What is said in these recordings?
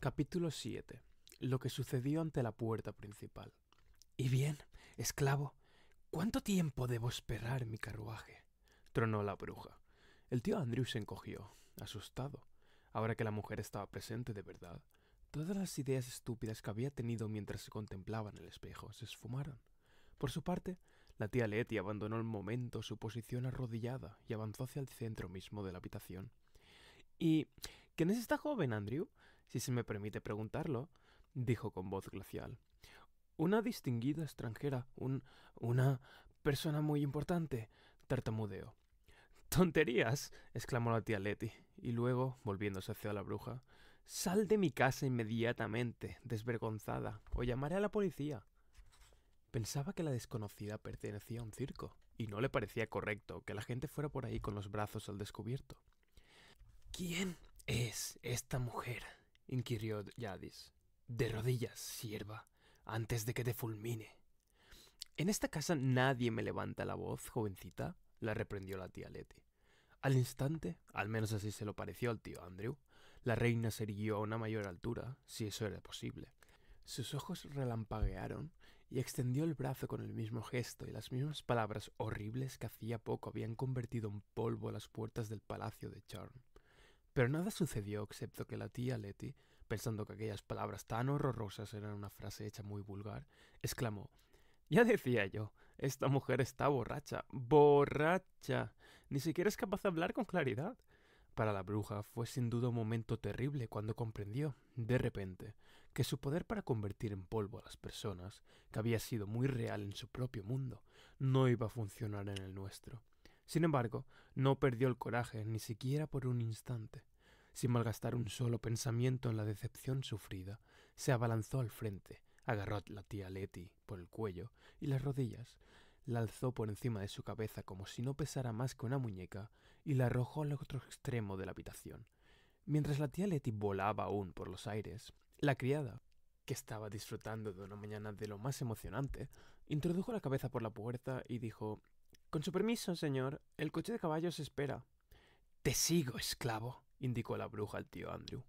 Capítulo 7. Lo que sucedió ante la puerta principal. Y bien, esclavo, ¿cuánto tiempo debo esperar mi carruaje? tronó la bruja. El tío Andrew se encogió, asustado. Ahora que la mujer estaba presente de verdad, todas las ideas estúpidas que había tenido mientras se contemplaba en el espejo se esfumaron. Por su parte, la tía Letty abandonó el momento su posición arrodillada y avanzó hacia el centro mismo de la habitación. ¿Y quién es esta joven, Andrew? si se me permite preguntarlo, dijo con voz glacial. Una distinguida extranjera, un, una persona muy importante, tartamudeó. Tonterías, exclamó la tía Letty, y luego, volviéndose hacia la bruja, sal de mi casa inmediatamente, desvergonzada, o llamaré a la policía. Pensaba que la desconocida pertenecía a un circo, y no le parecía correcto que la gente fuera por ahí con los brazos al descubierto. ¿Quién es esta mujer? inquirió Yadis. De rodillas, sierva, antes de que te fulmine. En esta casa nadie me levanta la voz, jovencita, la reprendió la tía Letty. Al instante, al menos así se lo pareció al tío Andrew, la reina se irguió a una mayor altura, si eso era posible. Sus ojos relampaguearon y extendió el brazo con el mismo gesto y las mismas palabras horribles que hacía poco habían convertido en polvo las puertas del palacio de Charm. Pero nada sucedió excepto que la tía Letty, pensando que aquellas palabras tan horrorosas eran una frase hecha muy vulgar, exclamó Ya decía yo, esta mujer está borracha, borracha. Ni siquiera es capaz de hablar con claridad. Para la bruja fue sin duda un momento terrible cuando comprendió, de repente, que su poder para convertir en polvo a las personas, que había sido muy real en su propio mundo, no iba a funcionar en el nuestro. Sin embargo, no perdió el coraje ni siquiera por un instante. Sin malgastar un solo pensamiento en la decepción sufrida, se abalanzó al frente, agarró a la tía Letty por el cuello y las rodillas, la alzó por encima de su cabeza como si no pesara más que una muñeca y la arrojó al otro extremo de la habitación. Mientras la tía Letty volaba aún por los aires, la criada, que estaba disfrutando de una mañana de lo más emocionante, introdujo la cabeza por la puerta y dijo con su permiso, señor, el coche de caballos espera. Te sigo, esclavo, indicó la bruja al tío Andrew.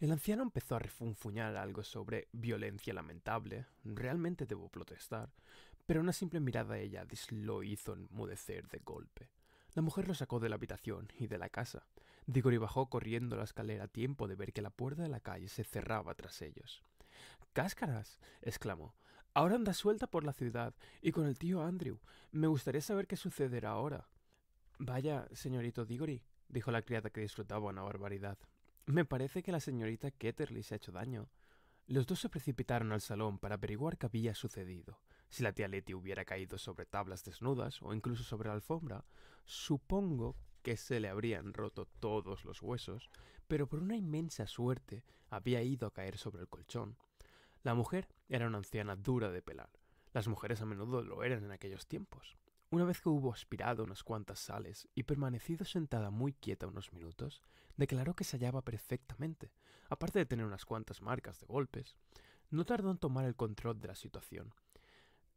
El anciano empezó a refunfuñar algo sobre violencia lamentable. Realmente debo protestar, pero una simple mirada a ella lo hizo enmudecer de golpe. La mujer lo sacó de la habitación y de la casa. Digori bajó corriendo la escalera a tiempo de ver que la puerta de la calle se cerraba tras ellos. ¡Cáscaras! exclamó. Ahora anda suelta por la ciudad y con el tío Andrew. Me gustaría saber qué sucederá ahora. Vaya, señorito Diggory, dijo la criada que disfrutaba una barbaridad. Me parece que la señorita Ketterly se ha hecho daño. Los dos se precipitaron al salón para averiguar qué había sucedido. Si la tía Letty hubiera caído sobre tablas desnudas o incluso sobre la alfombra, supongo que se le habrían roto todos los huesos, pero por una inmensa suerte había ido a caer sobre el colchón. La mujer era una anciana dura de pelar. Las mujeres a menudo lo eran en aquellos tiempos. Una vez que hubo aspirado unas cuantas sales y permanecido sentada muy quieta unos minutos, declaró que se hallaba perfectamente, aparte de tener unas cuantas marcas de golpes. No tardó en tomar el control de la situación.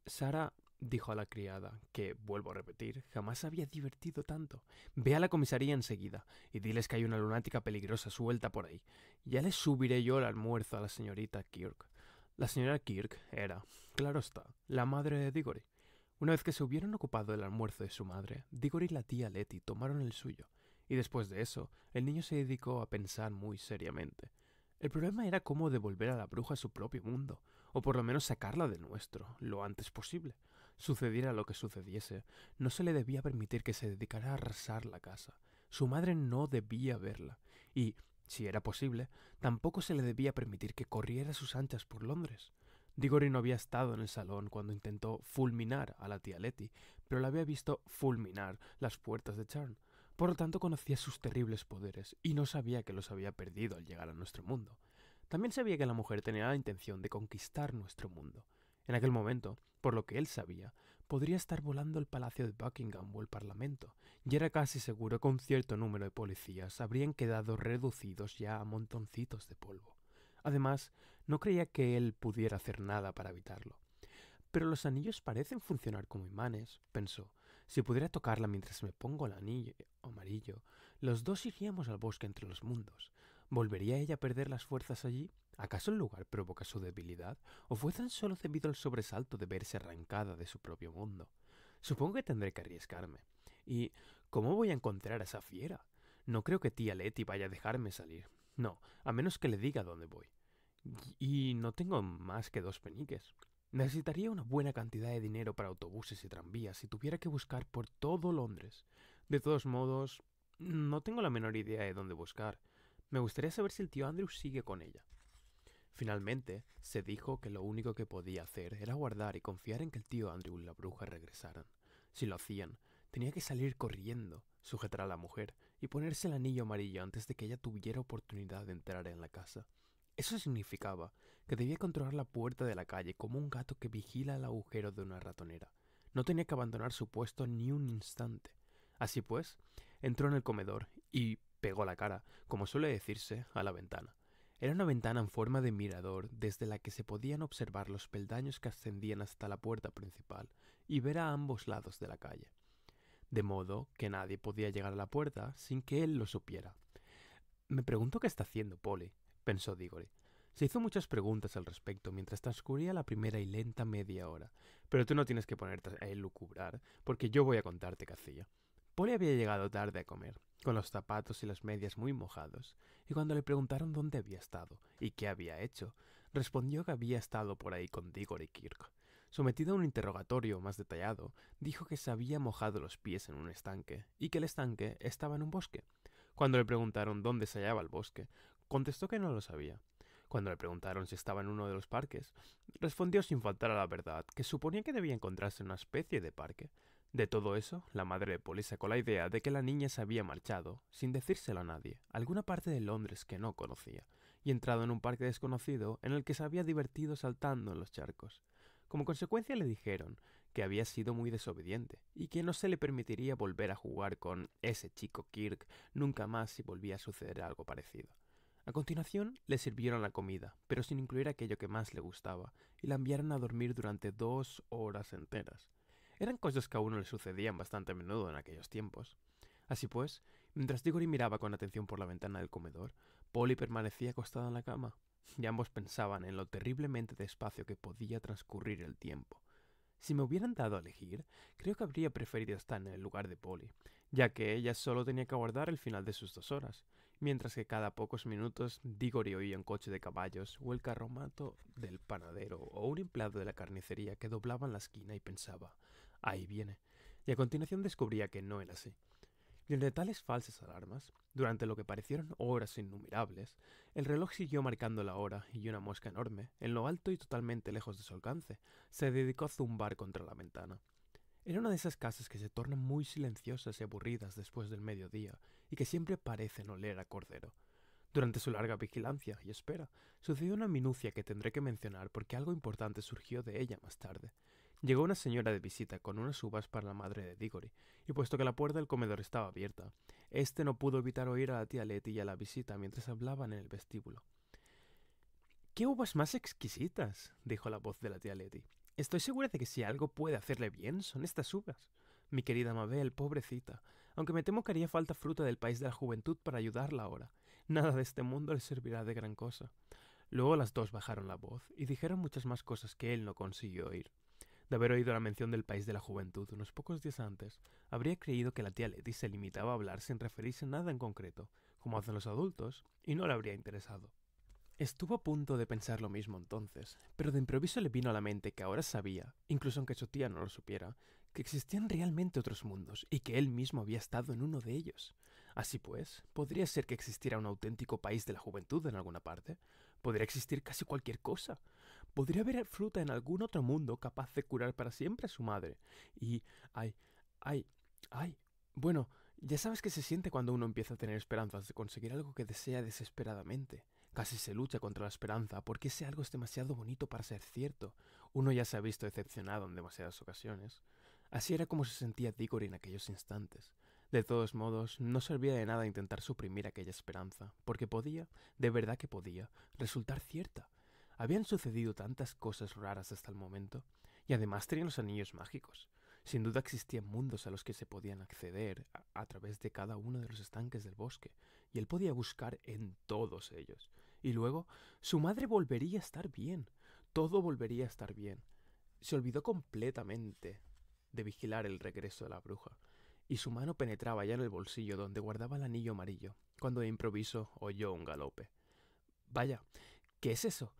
Sara dijo a la criada, que, vuelvo a repetir, jamás había divertido tanto. Ve a la comisaría enseguida y diles que hay una lunática peligrosa suelta por ahí. Ya les subiré yo el almuerzo a la señorita Kirk. La señora Kirk era, claro está, la madre de Digory. Una vez que se hubieron ocupado del almuerzo de su madre, Digory y la tía Letty tomaron el suyo, y después de eso, el niño se dedicó a pensar muy seriamente. El problema era cómo devolver a la bruja a su propio mundo, o por lo menos sacarla del nuestro, lo antes posible. Sucediera lo que sucediese, no se le debía permitir que se dedicara a arrasar la casa. Su madre no debía verla, y si era posible, tampoco se le debía permitir que corriera sus anchas por Londres. Digory no había estado en el salón cuando intentó fulminar a la tía Letty, pero la había visto fulminar las puertas de Charn. Por lo tanto, conocía sus terribles poderes y no sabía que los había perdido al llegar a nuestro mundo. También sabía que la mujer tenía la intención de conquistar nuestro mundo. En aquel momento, por lo que él sabía, podría estar volando el Palacio de Buckingham o el Parlamento, y era casi seguro que un cierto número de policías habrían quedado reducidos ya a montoncitos de polvo. Además, no creía que él pudiera hacer nada para evitarlo. Pero los anillos parecen funcionar como imanes, pensó. Si pudiera tocarla mientras me pongo el anillo amarillo, los dos iríamos al bosque entre los mundos. ¿Volvería ella a perder las fuerzas allí? ¿Acaso el lugar provoca su debilidad? ¿O fue tan solo debido al sobresalto de verse arrancada de su propio mundo? Supongo que tendré que arriesgarme. ¿Y cómo voy a encontrar a esa fiera? No creo que tía Letty vaya a dejarme salir. No, a menos que le diga dónde voy. Y, no tengo más que dos peniques. Necesitaría una buena cantidad de dinero para autobuses y tranvías si tuviera que buscar por todo Londres. De todos modos, no tengo la menor idea de dónde buscar. Me gustaría saber si el tío Andrew sigue con ella. Finalmente, se dijo que lo único que podía hacer era guardar y confiar en que el tío Andrew y la bruja regresaran. Si lo hacían, tenía que salir corriendo, sujetar a la mujer y ponerse el anillo amarillo antes de que ella tuviera oportunidad de entrar en la casa. Eso significaba que debía controlar la puerta de la calle como un gato que vigila el agujero de una ratonera. No tenía que abandonar su puesto ni un instante. Así pues, entró en el comedor y pegó la cara, como suele decirse, a la ventana. Era una ventana en forma de mirador desde la que se podían observar los peldaños que ascendían hasta la puerta principal y ver a ambos lados de la calle. De modo que nadie podía llegar a la puerta sin que él lo supiera. Me pregunto qué está haciendo Polly, pensó Diggory. Se hizo muchas preguntas al respecto mientras transcurría la primera y lenta media hora, pero tú no tienes que ponerte a lucubrar, porque yo voy a contarte qué Polly había llegado tarde a comer, con los zapatos y las medias muy mojados, y cuando le preguntaron dónde había estado y qué había hecho, respondió que había estado por ahí con Digor y Kirk. Sometido a un interrogatorio más detallado, dijo que se había mojado los pies en un estanque y que el estanque estaba en un bosque. Cuando le preguntaron dónde se hallaba el bosque, contestó que no lo sabía. Cuando le preguntaron si estaba en uno de los parques, respondió sin faltar a la verdad que suponía que debía encontrarse en una especie de parque, de todo eso, la madre de Polly sacó la idea de que la niña se había marchado, sin decírselo a nadie, a alguna parte de Londres que no conocía, y entrado en un parque desconocido en el que se había divertido saltando en los charcos. Como consecuencia le dijeron que había sido muy desobediente y que no se le permitiría volver a jugar con ese chico Kirk nunca más si volvía a suceder algo parecido. A continuación le sirvieron la comida, pero sin incluir aquello que más le gustaba, y la enviaron a dormir durante dos horas enteras. Eran cosas que a uno le sucedían bastante a menudo en aquellos tiempos. Así pues, mientras Diggory miraba con atención por la ventana del comedor, Polly permanecía acostada en la cama, y ambos pensaban en lo terriblemente despacio que podía transcurrir el tiempo. Si me hubieran dado a elegir, creo que habría preferido estar en el lugar de Polly, ya que ella solo tenía que aguardar el final de sus dos horas, mientras que cada pocos minutos Diggory oía un coche de caballos o el carromato del panadero o un empleado de la carnicería que doblaban la esquina y pensaba Ahí viene. Y a continuación descubría que no era así. Y entre tales falsas alarmas, durante lo que parecieron horas innumerables, el reloj siguió marcando la hora y una mosca enorme, en lo alto y totalmente lejos de su alcance, se dedicó a zumbar contra la ventana. Era una de esas casas que se tornan muy silenciosas y aburridas después del mediodía y que siempre parecen oler a cordero. Durante su larga vigilancia y espera, sucedió una minucia que tendré que mencionar porque algo importante surgió de ella más tarde, Llegó una señora de visita con unas uvas para la madre de Digori, y puesto que la puerta del comedor estaba abierta, éste no pudo evitar oír a la tía Letty y a la visita mientras hablaban en el vestíbulo. ¡Qué uvas más exquisitas! dijo la voz de la tía Letty. Estoy segura de que si algo puede hacerle bien son estas uvas. Mi querida Mabel, pobrecita, aunque me temo que haría falta fruta del país de la juventud para ayudarla ahora. Nada de este mundo le servirá de gran cosa. Luego las dos bajaron la voz y dijeron muchas más cosas que él no consiguió oír de haber oído la mención del país de la juventud unos pocos días antes, habría creído que la tía Letty se limitaba a hablar sin referirse a nada en concreto, como hacen los adultos, y no le habría interesado. Estuvo a punto de pensar lo mismo entonces, pero de improviso le vino a la mente que ahora sabía, incluso aunque su tía no lo supiera, que existían realmente otros mundos y que él mismo había estado en uno de ellos. Así pues, podría ser que existiera un auténtico país de la juventud en alguna parte, podría existir casi cualquier cosa, Podría haber fruta en algún otro mundo capaz de curar para siempre a su madre. Y... ay, ay, ay. Bueno, ya sabes qué se siente cuando uno empieza a tener esperanzas de conseguir algo que desea desesperadamente. Casi se lucha contra la esperanza porque ese algo es demasiado bonito para ser cierto. Uno ya se ha visto decepcionado en demasiadas ocasiones. Así era como se sentía Diggory en aquellos instantes. De todos modos, no servía de nada intentar suprimir aquella esperanza, porque podía, de verdad que podía, resultar cierta. Habían sucedido tantas cosas raras hasta el momento, y además tenían los anillos mágicos. Sin duda existían mundos a los que se podían acceder a, a, través de cada uno de los estanques del bosque, y él podía buscar en todos ellos. Y luego, su madre volvería a estar bien, todo volvería a estar bien. Se olvidó completamente de vigilar el regreso de la bruja, y su mano penetraba ya en el bolsillo donde guardaba el anillo amarillo, cuando de improviso oyó un galope. Vaya, ¿qué es eso?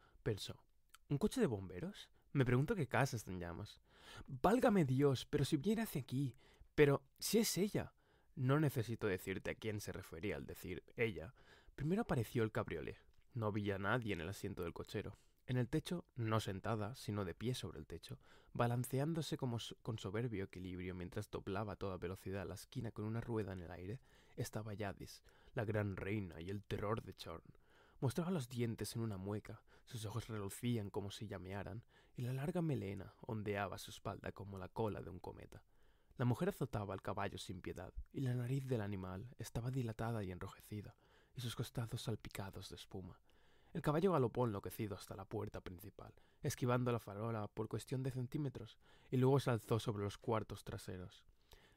¿un coche de bomberos? Me pregunto qué casa están llamas. Válgame Dios, pero si viene hacia aquí, pero si es ella. No necesito decirte a quién se refería al decir ella. Primero apareció el cabriolé. No había nadie en el asiento del cochero. En el techo, no sentada, sino de pie sobre el techo, balanceándose como con soberbio equilibrio mientras doblaba a toda velocidad la esquina con una rueda en el aire, estaba Yadis, la gran reina y el terror de Chorn. Mostraba los dientes en una mueca, sus ojos relucían como si llamearan, y la larga melena ondeaba su espalda como la cola de un cometa. La mujer azotaba al caballo sin piedad, y la nariz del animal estaba dilatada y enrojecida, y sus costados salpicados de espuma. El caballo galopó enloquecido hasta la puerta principal, esquivando la farola por cuestión de centímetros, y luego se alzó sobre los cuartos traseros.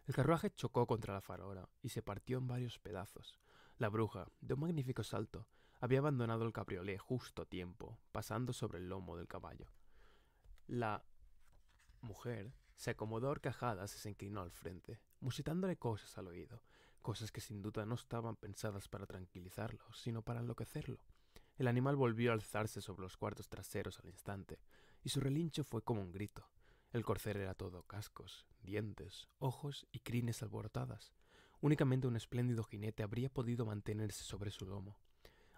El carruaje chocó contra la farola y se partió en varios pedazos. La bruja, de un magnífico salto, había abandonado el cabriolé justo a tiempo, pasando sobre el lomo del caballo. La mujer se acomodó horcajadas y se inclinó al frente, musitándole cosas al oído, cosas que sin duda no estaban pensadas para tranquilizarlo, sino para enloquecerlo. El animal volvió a alzarse sobre los cuartos traseros al instante, y su relincho fue como un grito. El corcel era todo cascos, dientes, ojos y crines alborotadas. Únicamente un espléndido jinete habría podido mantenerse sobre su lomo.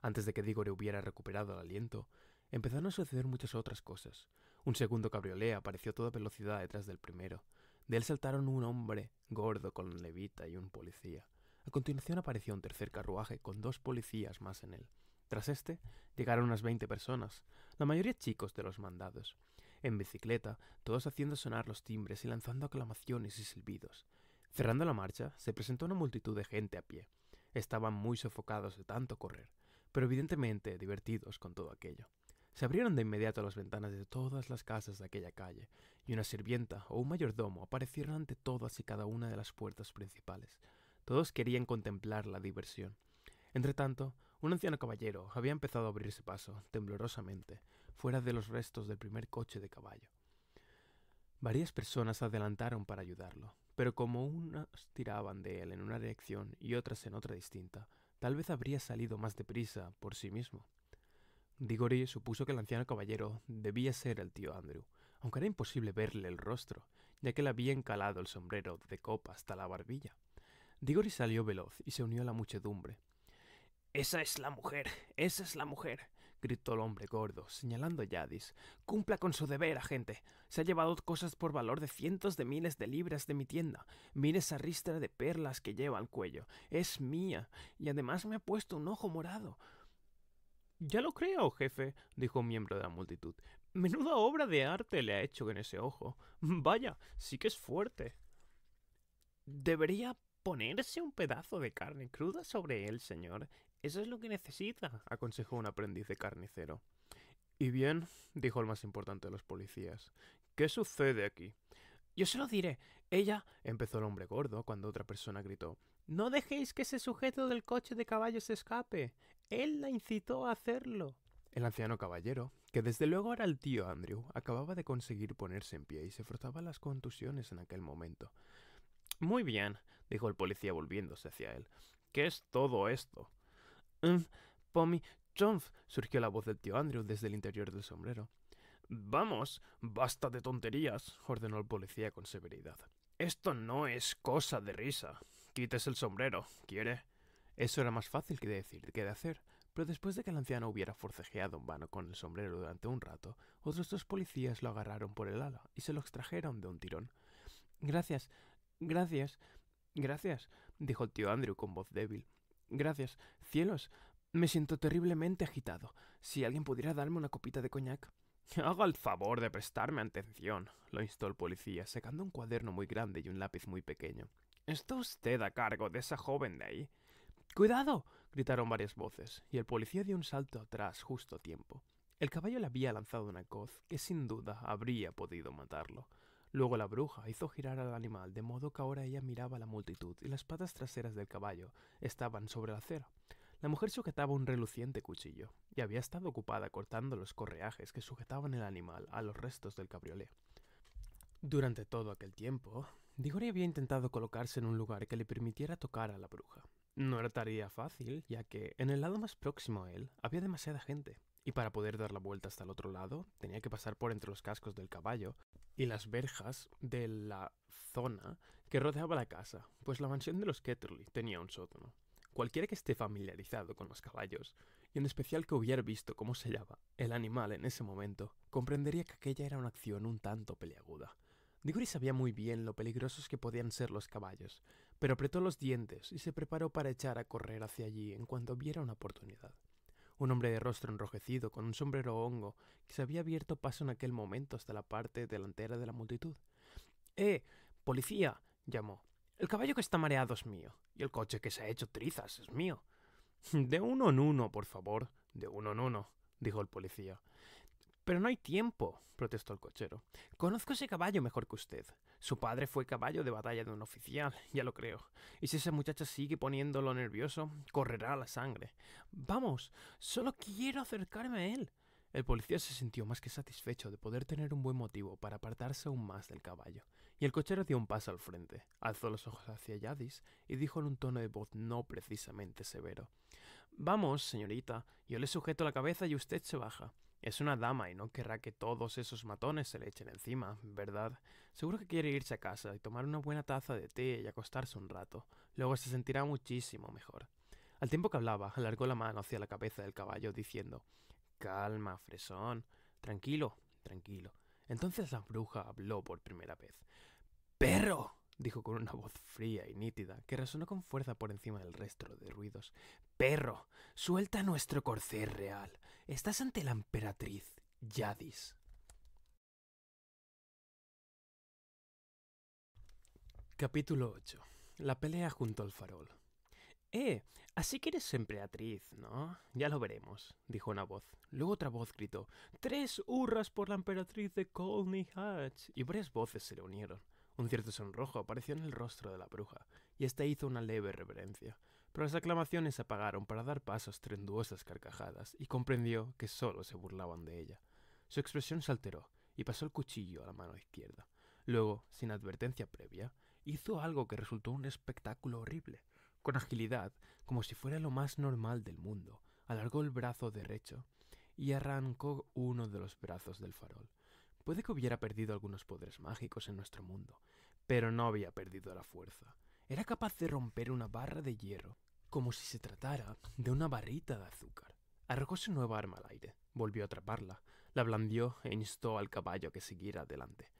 Antes de que Digore hubiera recuperado el aliento, empezaron a suceder muchas otras cosas. Un segundo cabriolé apareció a toda velocidad detrás del primero. De él saltaron un hombre gordo con levita y un policía. A continuación apareció un tercer carruaje con dos policías más en él. Tras este, llegaron unas veinte personas, la mayoría chicos de los mandados, en bicicleta, todos haciendo sonar los timbres y lanzando aclamaciones y silbidos. Cerrando la marcha, se presentó una multitud de gente a pie. Estaban muy sofocados de tanto correr pero evidentemente divertidos con todo aquello. Se abrieron de inmediato las ventanas de todas las casas de aquella calle, y una sirvienta o un mayordomo aparecieron ante todas y cada una de las puertas principales. Todos querían contemplar la diversión. Entretanto, un anciano caballero había empezado a abrirse paso, temblorosamente, fuera de los restos del primer coche de caballo. Varias personas adelantaron para ayudarlo, pero como unas tiraban de él en una dirección y otras en otra distinta, tal vez habría salido más deprisa por sí mismo. Digori supuso que el anciano caballero debía ser el tío Andrew, aunque era imposible verle el rostro, ya que le había encalado el sombrero de copa hasta la barbilla. Digori salió veloz y se unió a la muchedumbre. Esa es la mujer, esa es la mujer gritó el hombre gordo, señalando a Yadis. Cumpla con su deber, agente. Se ha llevado cosas por valor de cientos de miles de libras de mi tienda. Mire esa ristra de perlas que lleva al cuello. Es mía. Y además me ha puesto un ojo morado. Ya lo creo, jefe, dijo un miembro de la multitud. Menuda obra de arte le ha hecho en ese ojo. Vaya, sí que es fuerte. Debería ponerse un pedazo de carne cruda sobre él, señor, eso es lo que necesita, aconsejó un aprendiz de carnicero. Y bien, dijo el más importante de los policías, ¿qué sucede aquí? Yo se lo diré. Ella, empezó el hombre gordo cuando otra persona gritó, No dejéis que ese sujeto del coche de caballo se escape. Él la incitó a hacerlo. El anciano caballero, que desde luego era el tío Andrew, acababa de conseguir ponerse en pie y se frotaba las contusiones en aquel momento. Muy bien, dijo el policía volviéndose hacia él. ¿Qué es todo esto? Um, Pommy, Chomf, surgió la voz del tío Andrew desde el interior del sombrero. Vamos, basta de tonterías, ordenó el policía con severidad. Esto no es cosa de risa. Quites el sombrero, ¿quiere? Eso era más fácil que decir que de hacer, pero después de que el anciano hubiera forcejeado en vano con el sombrero durante un rato, otros dos policías lo agarraron por el ala y se lo extrajeron de un tirón. Gracias, gracias, gracias, dijo el tío Andrew con voz débil. Gracias. Cielos, me siento terriblemente agitado. Si alguien pudiera darme una copita de coñac. Haga el favor de prestarme atención, lo instó el policía, sacando un cuaderno muy grande y un lápiz muy pequeño. ¿Está usted a cargo de esa joven de ahí? ¡Cuidado! gritaron varias voces, y el policía dio un salto atrás justo a tiempo. El caballo le había lanzado una coz que sin duda habría podido matarlo. Luego la bruja hizo girar al animal, de modo que ahora ella miraba a la multitud y las patas traseras del caballo estaban sobre la acero. La mujer sujetaba un reluciente cuchillo, y había estado ocupada cortando los correajes que sujetaban el animal a los restos del cabriolé. Durante todo aquel tiempo, Digori había intentado colocarse en un lugar que le permitiera tocar a la bruja. No era tarea fácil, ya que en el lado más próximo a él había demasiada gente, y para poder dar la vuelta hasta el otro lado tenía que pasar por entre los cascos del caballo y las verjas de la zona que rodeaba la casa, pues la mansión de los Ketterly tenía un sótano. Cualquiera que esté familiarizado con los caballos, y en especial que hubiera visto cómo se hallaba el animal en ese momento, comprendería que aquella era una acción un tanto peleaguda. Diggory sabía muy bien lo peligrosos que podían ser los caballos, pero apretó los dientes y se preparó para echar a correr hacia allí en cuanto viera una oportunidad un hombre de rostro enrojecido con un sombrero hongo que se había abierto paso en aquel momento hasta la parte delantera de la multitud. ¡Eh! ¡Policía! llamó. El caballo que está mareado es mío, y el coche que se ha hecho trizas es mío. De uno en uno, por favor, de uno en uno, dijo el policía. Pero no hay tiempo, protestó el cochero. Conozco ese caballo mejor que usted. Su padre fue caballo de batalla de un oficial, ya lo creo. Y si esa muchacha sigue poniéndolo nervioso, correrá la sangre. Vamos, solo quiero acercarme a él. El policía se sintió más que satisfecho de poder tener un buen motivo para apartarse aún más del caballo, y el cochero dio un paso al frente, alzó los ojos hacia Yadis y dijo en un tono de voz no precisamente severo: Vamos, señorita, yo le sujeto la cabeza y usted se baja. Es una dama y no querrá que todos esos matones se le echen encima, ¿verdad? Seguro que quiere irse a casa y tomar una buena taza de té y acostarse un rato. Luego se sentirá muchísimo mejor. Al tiempo que hablaba, alargó la mano hacia la cabeza del caballo, diciendo Calma, fresón. Tranquilo, tranquilo. Entonces la bruja habló por primera vez. ¡Perro! dijo con una voz fría y nítida, que resonó con fuerza por encima del resto de ruidos. Perro, suelta nuestro corcel real. Estás ante la emperatriz Yadis. Capítulo 8. La pelea junto al farol. Eh, así que eres emperatriz, ¿no? Ya lo veremos, dijo una voz. Luego otra voz gritó, Tres hurras por la emperatriz de Colney Hatch. Y varias voces se le unieron. Un cierto sonrojo apareció en el rostro de la bruja, y ésta hizo una leve reverencia, pero las aclamaciones se apagaron para dar paso a carcajadas, y comprendió que solo se burlaban de ella. Su expresión se alteró, y pasó el cuchillo a la mano izquierda. Luego, sin advertencia previa, hizo algo que resultó un espectáculo horrible. Con agilidad, como si fuera lo más normal del mundo, alargó el brazo derecho y arrancó uno de los brazos del farol. Puede que hubiera perdido algunos poderes mágicos en nuestro mundo, pero no había perdido la fuerza. Era capaz de romper una barra de hierro, como si se tratara de una barrita de azúcar. Arrojó su nueva arma al aire, volvió a atraparla, la blandió e instó al caballo que siguiera adelante.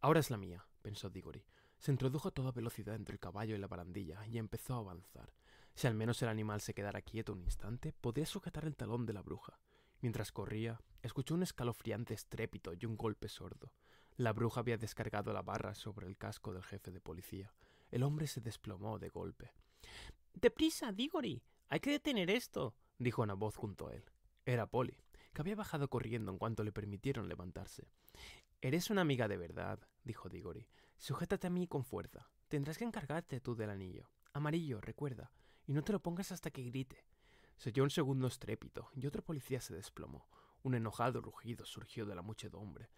Ahora es la mía, pensó Digori. Se introdujo a toda velocidad entre el caballo y la barandilla y empezó a avanzar. Si al menos el animal se quedara quieto un instante, podría sujetar el talón de la bruja. Mientras corría, escuchó un escalofriante estrépito y un golpe sordo. La bruja había descargado la barra sobre el casco del jefe de policía. El hombre se desplomó de golpe. Deprisa, Digori. Hay que detener esto. dijo una voz junto a él. Era Polly, que había bajado corriendo en cuanto le permitieron levantarse. Eres una amiga de verdad, dijo Digori. Sujétate a mí con fuerza. Tendrás que encargarte tú del anillo. Amarillo, recuerda, y no te lo pongas hasta que grite. Se oyó un segundo estrépito y otro policía se desplomó. Un enojado rugido surgió de la muchedumbre.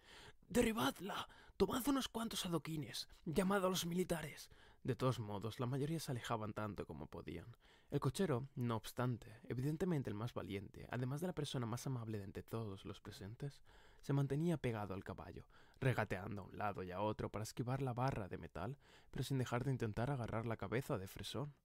¡Derribadla! ¡Tomad unos cuantos adoquines! ¡Llamad a los militares! De todos modos, la mayoría se alejaban tanto como podían. El cochero, no obstante, evidentemente el más valiente, además de la persona más amable de entre todos los presentes, se mantenía pegado al caballo, regateando a un lado y a otro para esquivar la barra de metal, pero sin dejar de intentar agarrar la cabeza de Fresón.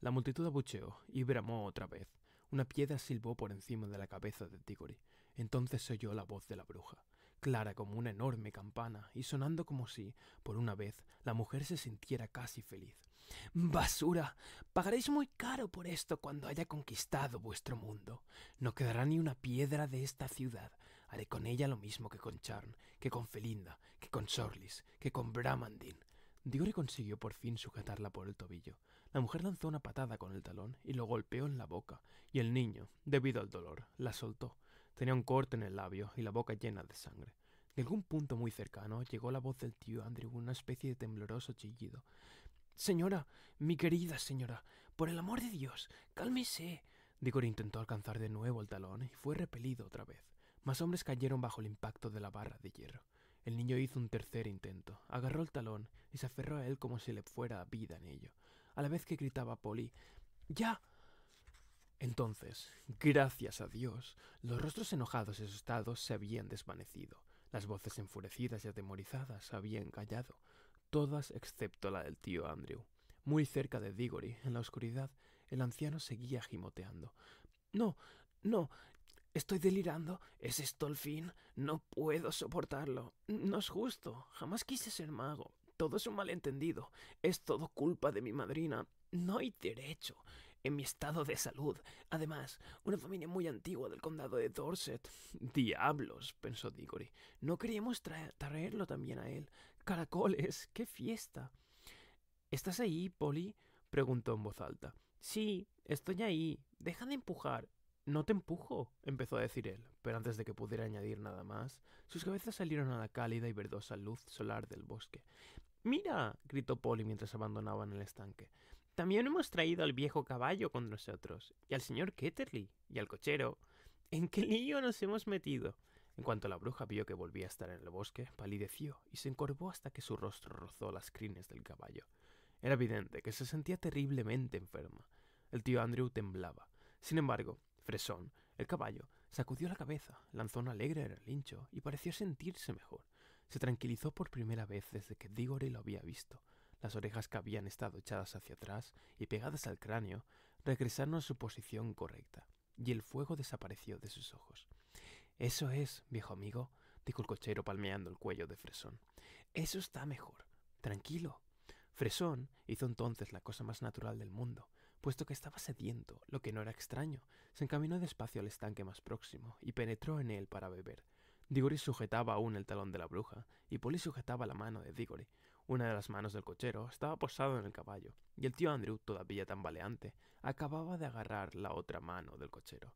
La multitud abucheó y bramó otra vez, una piedra silbó por encima de la cabeza de Tigori. Entonces oyó la voz de la bruja, clara como una enorme campana y sonando como si, por una vez, la mujer se sintiera casi feliz. Basura. Pagaréis muy caro por esto cuando haya conquistado vuestro mundo. No quedará ni una piedra de esta ciudad. Haré con ella lo mismo que con Charn, que con Felinda, que con Sorlis, que con Bramandin. Tigori consiguió por fin sujetarla por el tobillo, la mujer lanzó una patada con el talón y lo golpeó en la boca, y el niño, debido al dolor, la soltó. Tenía un corte en el labio y la boca llena de sangre. De algún punto muy cercano llegó la voz del tío Andrew, una especie de tembloroso chillido. Señora, mi querida señora, por el amor de Dios, cálmese. Digor intentó alcanzar de nuevo el talón y fue repelido otra vez. Más hombres cayeron bajo el impacto de la barra de hierro. El niño hizo un tercer intento, agarró el talón y se aferró a él como si le fuera vida en ello a la vez que gritaba Polly. ¡Ya! Entonces, gracias a Dios, los rostros enojados y asustados se habían desvanecido. Las voces enfurecidas y atemorizadas habían callado, todas excepto la del tío Andrew. Muy cerca de Diggory, en la oscuridad, el anciano seguía gimoteando. No, no, estoy delirando. ¿Es esto el fin? No puedo soportarlo. No es justo. Jamás quise ser mago. Todo es un malentendido. Es todo culpa de mi madrina. No hay derecho en mi estado de salud. Además, una familia muy antigua del condado de Dorset. Diablos, pensó Diggory. No queríamos traerlo también a él. Caracoles, qué fiesta. ¿Estás ahí, Polly? preguntó en voz alta. Sí, estoy ahí. Deja de empujar. No te empujo, empezó a decir él, pero antes de que pudiera añadir nada más, sus cabezas salieron a la cálida y verdosa luz solar del bosque. Mira, gritó Polly mientras abandonaban el estanque. También hemos traído al viejo caballo con nosotros, y al señor Ketterly, y al cochero. ¿En qué lío nos hemos metido? En cuanto la bruja vio que volvía a estar en el bosque, palideció y se encorvó hasta que su rostro rozó las crines del caballo. Era evidente que se sentía terriblemente enferma. El tío Andrew temblaba. Sin embargo, Fresón, el caballo, sacudió la cabeza, lanzó un alegre relincho y pareció sentirse mejor. Se tranquilizó por primera vez desde que Diggory lo había visto. Las orejas que habían estado echadas hacia atrás y pegadas al cráneo regresaron a su posición correcta, y el fuego desapareció de sus ojos. Eso es, viejo amigo, dijo el cochero palmeando el cuello de Fresón. Eso está mejor. Tranquilo. Fresón hizo entonces la cosa más natural del mundo, puesto que estaba sediento, lo que no era extraño. Se encaminó despacio al estanque más próximo y penetró en él para beber. Digory sujetaba aún el talón de la bruja, y Polly sujetaba la mano de Digory. Una de las manos del cochero estaba posada en el caballo, y el tío Andrew, todavía tambaleante, acababa de agarrar la otra mano del cochero.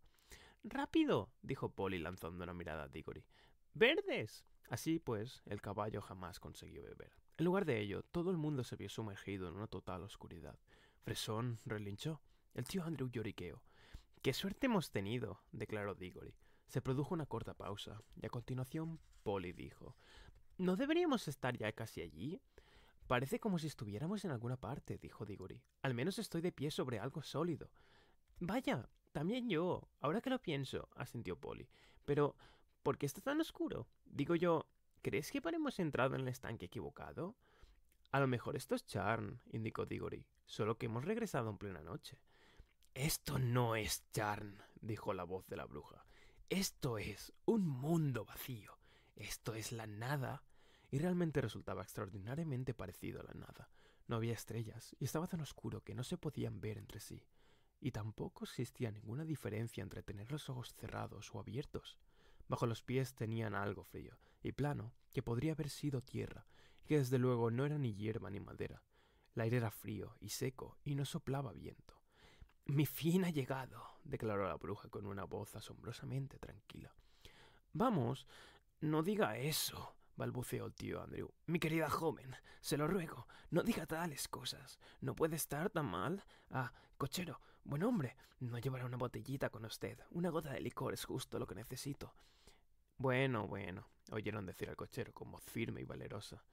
¡Rápido! dijo Polly lanzando una mirada a Digory. ¡Verdes! Así pues, el caballo jamás consiguió beber. En lugar de ello, todo el mundo se vio sumergido en una total oscuridad. Fresón relinchó. El tío Andrew lloriqueó. ¡Qué suerte hemos tenido! declaró Digory. Se produjo una corta pausa, y a continuación Polly dijo, ¿No deberíamos estar ya casi allí? Parece como si estuviéramos en alguna parte, dijo Diggory. Al menos estoy de pie sobre algo sólido. Vaya, también yo, ahora que lo pienso, asintió Polly. Pero, ¿por qué está tan oscuro? Digo yo, ¿crees que hemos entrado en el estanque equivocado? A lo mejor esto es Charn, indicó Diggory, solo que hemos regresado en plena noche. Esto no es Charn, dijo la voz de la bruja. Esto es un mundo vacío, esto es la nada, y realmente resultaba extraordinariamente parecido a la nada. No había estrellas, y estaba tan oscuro que no se podían ver entre sí, y tampoco existía ninguna diferencia entre tener los ojos cerrados o abiertos. Bajo los pies tenían algo frío y plano que podría haber sido tierra, y que desde luego no era ni hierba ni madera. El aire era frío y seco, y no soplaba viento. Mi fin ha llegado, declaró la bruja con una voz asombrosamente tranquila. Vamos, no diga eso, balbuceó el tío Andrew. Mi querida joven, se lo ruego, no diga tales cosas. No puede estar tan mal. Ah, cochero, buen hombre, no llevará una botellita con usted. Una gota de licor es justo lo que necesito. Bueno, bueno, oyeron decir al cochero con voz firme y valerosa.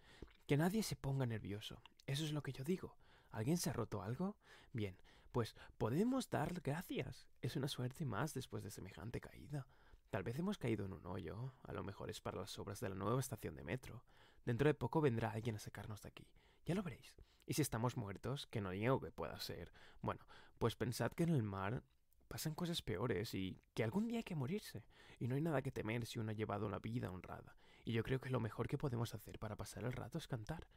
Que nadie se ponga nervioso. Eso es lo que yo digo. ¿Alguien se ha roto algo? Bien, pues podemos dar gracias. Es una suerte más después de semejante caída. Tal vez hemos caído en un hoyo, a lo mejor es para las obras de la nueva estación de metro. Dentro de poco vendrá alguien a sacarnos de aquí, ya lo veréis. Y si estamos muertos, que no digo que pueda ser. Bueno, pues pensad que en el mar pasan cosas peores y que algún día hay que morirse. Y no hay nada que temer si uno ha llevado una vida honrada. Y yo creo que lo mejor que podemos hacer para pasar el rato es cantar.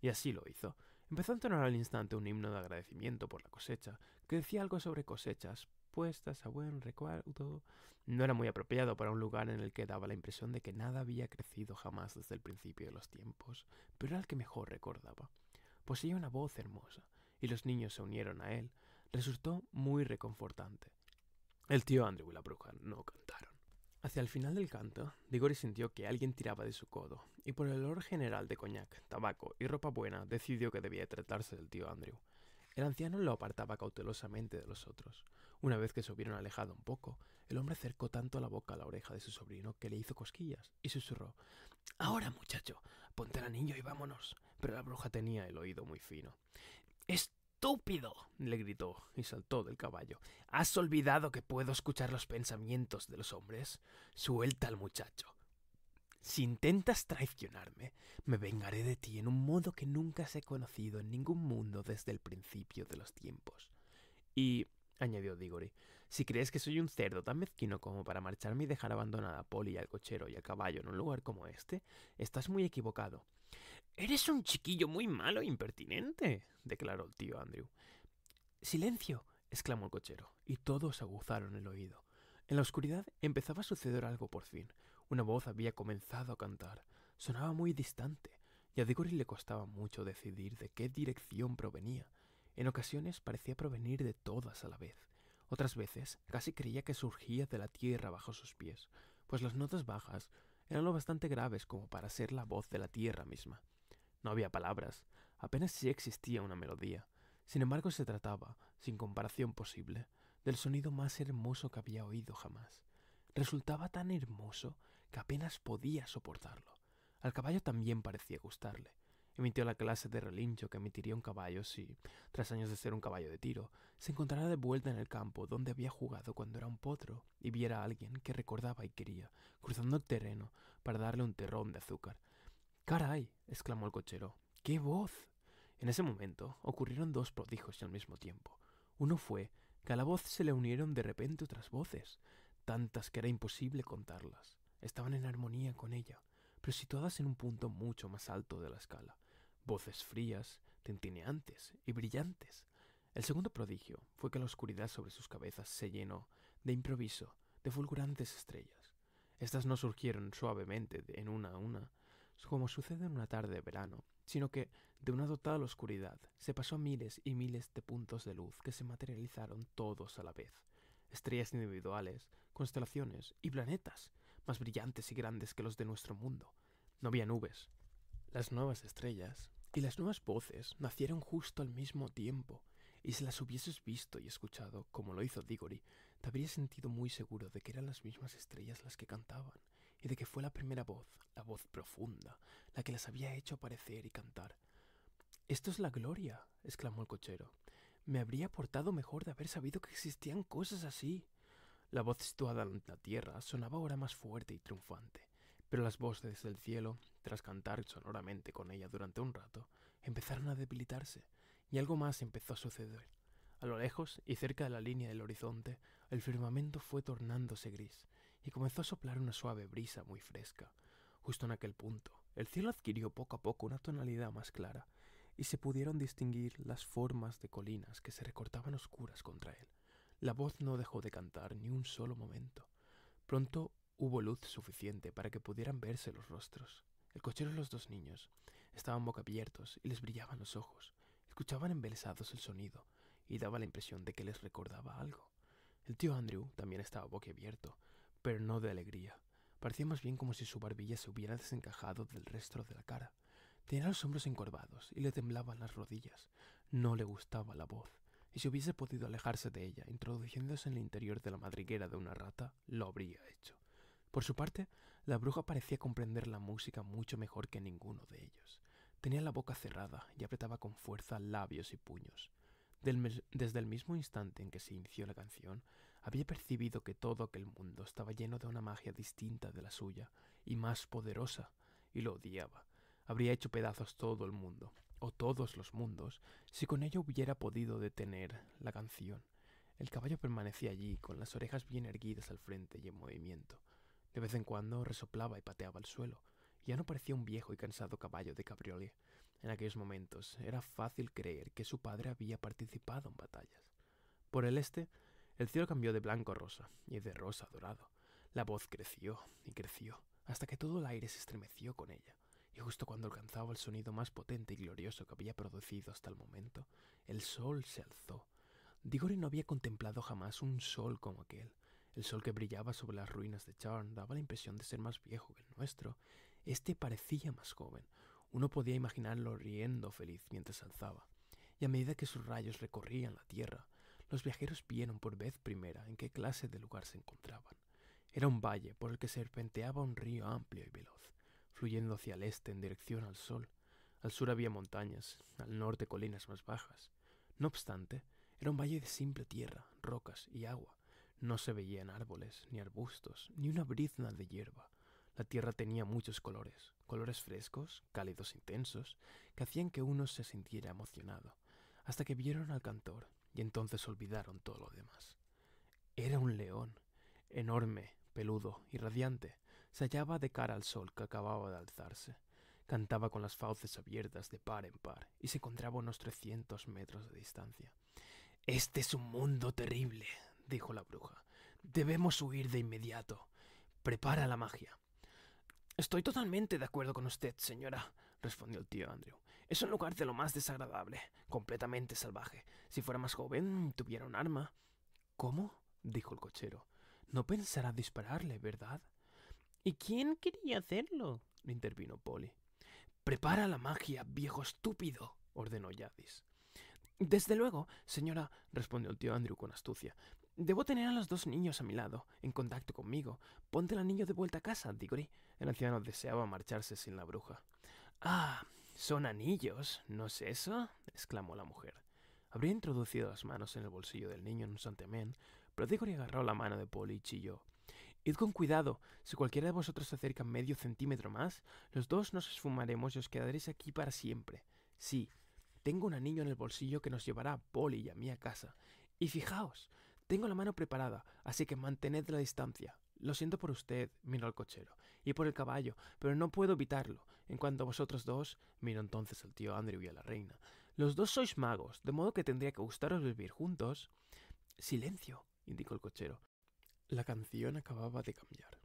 Y así lo hizo. Empezó a entonar al instante un himno de agradecimiento por la cosecha, que decía algo sobre cosechas puestas a buen recuerdo. No era muy apropiado para un lugar en el que daba la impresión de que nada había crecido jamás desde el principio de los tiempos, pero era el que mejor recordaba. Poseía una voz hermosa, y los niños se unieron a él. Resultó muy reconfortante. El tío Andrew y la bruja no cantaron Hacia el final del canto, Digori sintió que alguien tiraba de su codo, y por el olor general de coñac, tabaco y ropa buena, decidió que debía tratarse del tío Andrew. El anciano lo apartaba cautelosamente de los otros. Una vez que se hubieron alejado un poco, el hombre acercó tanto la boca a la oreja de su sobrino que le hizo cosquillas y susurró Ahora, muchacho, ponte al niño y vámonos. Pero la bruja tenía el oído muy fino estúpido! le gritó y saltó del caballo. ¿Has olvidado que puedo escuchar los pensamientos de los hombres? Suelta al muchacho. Si intentas traicionarme, me vengaré de ti en un modo que nunca se ha conocido en ningún mundo desde el principio de los tiempos. Y añadió Digori. si crees que soy un cerdo tan mezquino como para marcharme y dejar abandonada a Polly al cochero y al caballo en un lugar como este, estás muy equivocado. Eres un chiquillo muy malo e impertinente, declaró el tío Andrew. Silencio, exclamó el cochero, y todos aguzaron el oído. En la oscuridad empezaba a suceder algo por fin. Una voz había comenzado a cantar. Sonaba muy distante, y a Diggory le costaba mucho decidir de qué dirección provenía. En ocasiones parecía provenir de todas a la vez. Otras veces casi creía que surgía de la tierra bajo sus pies, pues las notas bajas eran lo bastante graves como para ser la voz de la tierra misma. No había palabras, apenas si existía una melodía. Sin embargo, se trataba, sin comparación posible, del sonido más hermoso que había oído jamás. Resultaba tan hermoso que apenas podía soportarlo. Al caballo también parecía gustarle. Emitió la clase de relincho que emitiría un caballo si, tras años de ser un caballo de tiro, se encontrara de vuelta en el campo donde había jugado cuando era un potro y viera a alguien que recordaba y quería, cruzando el terreno para darle un terrón de azúcar. Caray, exclamó el cochero. ¡Qué voz! En ese momento ocurrieron dos prodigios al mismo tiempo. Uno fue que a la voz se le unieron de repente otras voces, tantas que era imposible contarlas. Estaban en armonía con ella, pero situadas en un punto mucho más alto de la escala. Voces frías, tintineantes y brillantes. El segundo prodigio fue que la oscuridad sobre sus cabezas se llenó, de improviso, de fulgurantes estrellas. Estas no surgieron suavemente en una a una, como sucede en una tarde de verano, sino que, de una total oscuridad, se pasó miles y miles de puntos de luz que se materializaron todos a la vez. Estrellas individuales, constelaciones y planetas, más brillantes y grandes que los de nuestro mundo. No había nubes. Las nuevas estrellas y las nuevas voces nacieron justo al mismo tiempo, y si las hubieses visto y escuchado, como lo hizo Digori, te habrías sentido muy seguro de que eran las mismas estrellas las que cantaban, y de que fue la primera voz, la voz profunda, la que las había hecho aparecer y cantar. Esto es la gloria, exclamó el cochero. Me habría portado mejor de haber sabido que existían cosas así. La voz situada en la tierra sonaba ahora más fuerte y triunfante, pero las voces del cielo, tras cantar sonoramente con ella durante un rato, empezaron a debilitarse, y algo más empezó a suceder. A lo lejos y cerca de la línea del horizonte, el firmamento fue tornándose gris, y comenzó a soplar una suave brisa muy fresca. Justo en aquel punto, el cielo adquirió poco a poco una tonalidad más clara, y se pudieron distinguir las formas de colinas que se recortaban oscuras contra él. La voz no dejó de cantar ni un solo momento. Pronto hubo luz suficiente para que pudieran verse los rostros. El cochero y los dos niños estaban boca abiertos y les brillaban los ojos. Escuchaban embelesados el sonido y daba la impresión de que les recordaba algo. El tío Andrew también estaba boca abierto pero no de alegría. Parecía más bien como si su barbilla se hubiera desencajado del resto de la cara. Tenía los hombros encorvados y le temblaban las rodillas. No le gustaba la voz, y si hubiese podido alejarse de ella, introduciéndose en el interior de la madriguera de una rata, lo habría hecho. Por su parte, la bruja parecía comprender la música mucho mejor que ninguno de ellos. Tenía la boca cerrada y apretaba con fuerza labios y puños. desde el mismo instante en que se inició la canción, había percibido que todo aquel mundo estaba lleno de una magia distinta de la suya y más poderosa, y lo odiaba. Habría hecho pedazos todo el mundo, o todos los mundos, si con ello hubiera podido detener la canción. El caballo permanecía allí, con las orejas bien erguidas al frente y en movimiento. De vez en cuando resoplaba y pateaba el suelo. Ya no parecía un viejo y cansado caballo de cabriolet. En aquellos momentos era fácil creer que su padre había participado en batallas. Por el este el cielo cambió de blanco a rosa, y de rosa a dorado. La voz creció y creció, hasta que todo el aire se estremeció con ella, y justo cuando alcanzaba el sonido más potente y glorioso que había producido hasta el momento, el sol se alzó. Digore no había contemplado jamás un sol como aquel. El sol que brillaba sobre las ruinas de Charn daba la impresión de ser más viejo que el nuestro. Este parecía más joven. Uno podía imaginarlo riendo feliz mientras alzaba. Y a medida que sus rayos recorrían la tierra, los viajeros vieron por vez primera en qué clase de lugar se encontraban. Era un valle por el que serpenteaba un río amplio y veloz, fluyendo hacia el este en dirección al sol. Al sur había montañas, al norte colinas más bajas. No obstante, era un valle de simple tierra, rocas y agua. No se veían árboles, ni arbustos, ni una brizna de hierba. La tierra tenía muchos colores, colores frescos, cálidos intensos, que hacían que uno se sintiera emocionado, hasta que vieron al cantor, y entonces olvidaron todo lo demás. Era un león, enorme, peludo y radiante. Se hallaba de cara al sol que acababa de alzarse. Cantaba con las fauces abiertas de par en par y se encontraba a unos 300 metros de distancia. Este es un mundo terrible, dijo la bruja. Debemos huir de inmediato. Prepara la magia. Estoy totalmente de acuerdo con usted, señora, respondió el tío Andrew. Es un lugar de lo más desagradable, completamente salvaje. Si fuera más joven, tuviera un arma. ¿Cómo? dijo el cochero. No pensará dispararle, ¿verdad? ¿Y quién quería hacerlo? intervino Polly. Prepara la magia, viejo estúpido, ordenó Yadis. Desde luego, señora, respondió el tío Andrew con astucia. Debo tener a los dos niños a mi lado, en contacto conmigo. Ponte el anillo de vuelta a casa, Digori. El anciano deseaba marcharse sin la bruja. Ah, son anillos, ¿no es eso? exclamó la mujer. Habría introducido las manos en el bolsillo del niño en un santemén, pero y agarró la mano de Polly y chilló. Id con cuidado. Si cualquiera de vosotros se acerca medio centímetro más, los dos nos esfumaremos y os quedaréis aquí para siempre. Sí, tengo un anillo en el bolsillo que nos llevará a Polly y a mí a casa. Y fijaos, tengo la mano preparada, así que mantened la distancia. Lo siento por usted, miró al cochero y por el caballo, pero no puedo evitarlo. En cuanto a vosotros dos, miró entonces el tío Andrew y a la reina. Los dos sois magos, de modo que tendría que gustaros vivir juntos. Silencio, indicó el cochero. La canción acababa de cambiar.